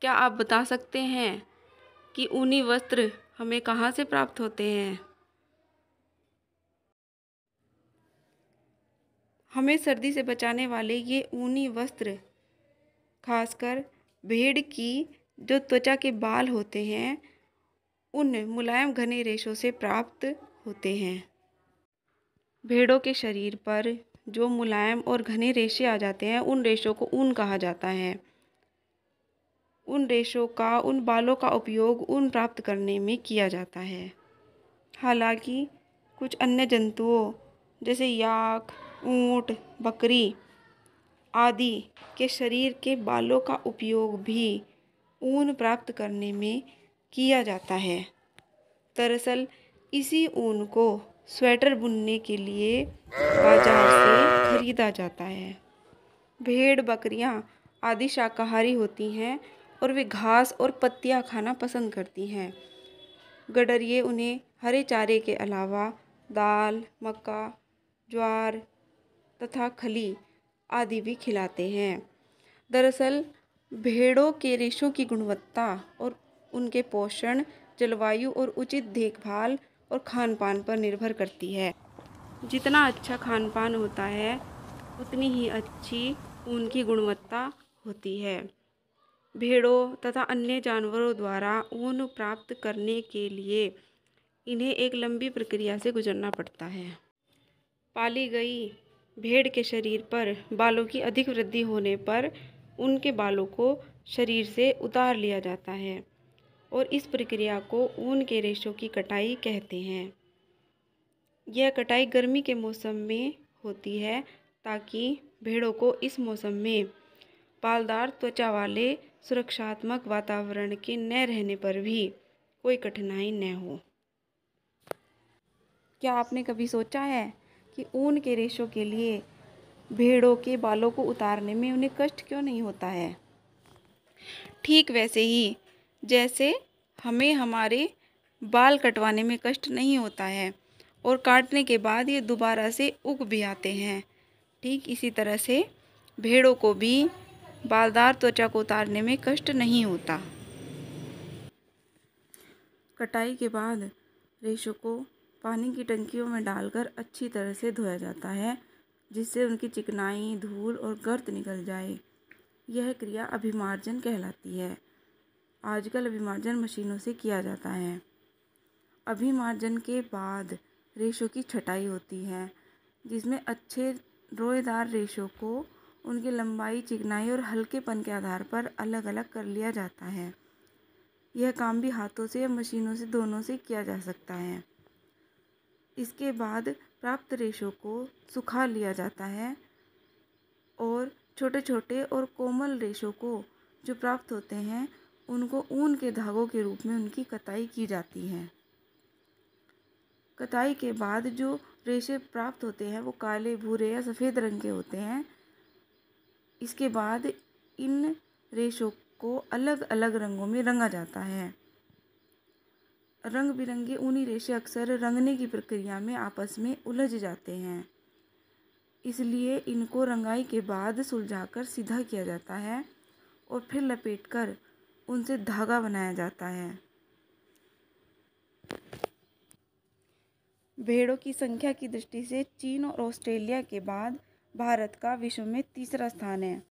क्या आप बता सकते हैं कि ऊनी वस्त्र हमें कहाँ से प्राप्त होते हैं हमें सर्दी से बचाने वाले ये ऊनी वस्त्र खासकर भेड़ की जो त्वचा के बाल होते हैं उन मुलायम घने रेशों से प्राप्त होते हैं भेड़ों के शरीर पर जो मुलायम और घने रेशे आ जाते हैं उन रेशों को ऊन कहा जाता है उन रेशों का उन बालों का उपयोग ऊन प्राप्त करने में किया जाता है हालांकि कुछ अन्य जंतुओं जैसे याक ऊंट, बकरी आदि के शरीर के बालों का उपयोग भी ऊन प्राप्त करने में किया जाता है दरअसल इसी ऊन को स्वेटर बुनने के लिए बाजार से खरीदा जाता है भेड़ बकरियां आदि शाकाहारी होती हैं और वे घास और पत्तियाँ खाना पसंद करती हैं गडरिए उन्हें हरे चारे के अलावा दाल मक्का ज्वार तथा खली आदि भी खिलाते हैं दरअसल भेड़ों के रेशों की गुणवत्ता और उनके पोषण जलवायु और उचित देखभाल और खान पान पर निर्भर करती है जितना अच्छा खान पान होता है उतनी ही अच्छी उनकी गुणवत्ता होती है भेड़ों तथा अन्य जानवरों द्वारा ऊन प्राप्त करने के लिए इन्हें एक लंबी प्रक्रिया से गुजरना पड़ता है पाली गई भेड़ के शरीर पर बालों की अधिक वृद्धि होने पर उनके बालों को शरीर से उतार लिया जाता है और इस प्रक्रिया को ऊन के रेशों की कटाई कहते हैं यह कटाई गर्मी के मौसम में होती है ताकि भेड़ों को इस मौसम में बालदार त्वचा वाले सुरक्षात्मक वातावरण के न रहने पर भी कोई कठिनाई न हो क्या आपने कभी सोचा है कि ऊन के रेशों के लिए भेड़ों के बालों को उतारने में उन्हें कष्ट क्यों नहीं होता है ठीक वैसे ही जैसे हमें हमारे बाल कटवाने में कष्ट नहीं होता है और काटने के बाद ये दोबारा से उग भी आते हैं ठीक इसी तरह से भेड़ों को भी बालदार त्वचा को उतारने में कष्ट नहीं होता कटाई के बाद रेशों को पानी की टंकियों में डालकर अच्छी तरह से धोया जाता है जिससे उनकी चिकनाई धूल और गर्त निकल जाए यह क्रिया अभिमार्जन कहलाती है आजकल अभिमार्जन मशीनों से किया जाता है अभिमार्जन के बाद रेशों की छटाई होती है जिसमें अच्छे रोएदार रेशों को उनकी लंबाई चिकनाई और हल्केपन के आधार पर अलग अलग कर लिया जाता है यह काम भी हाथों से या मशीनों से दोनों से किया जा सकता है इसके बाद प्राप्त रेशों को सुखा लिया जाता है और छोटे छोटे और कोमल रेशों को जो प्राप्त होते हैं उनको ऊन के धागों के रूप में उनकी कताई की जाती है कताई के बाद जो रेशे प्राप्त होते हैं वो काले भूरे या सफ़ेद रंग के होते हैं इसके बाद इन रेशों को अलग अलग रंगों में रंगा जाता है रंग बिरंगे ऊनी रेशे अक्सर रंगने की प्रक्रिया में आपस में उलझ जाते हैं इसलिए इनको रंगाई के बाद सुलझाकर सीधा किया जाता है और फिर लपेटकर उनसे धागा बनाया जाता है भेड़ों की संख्या की दृष्टि से चीन और ऑस्ट्रेलिया के बाद भारत का विश्व में तीसरा स्थान है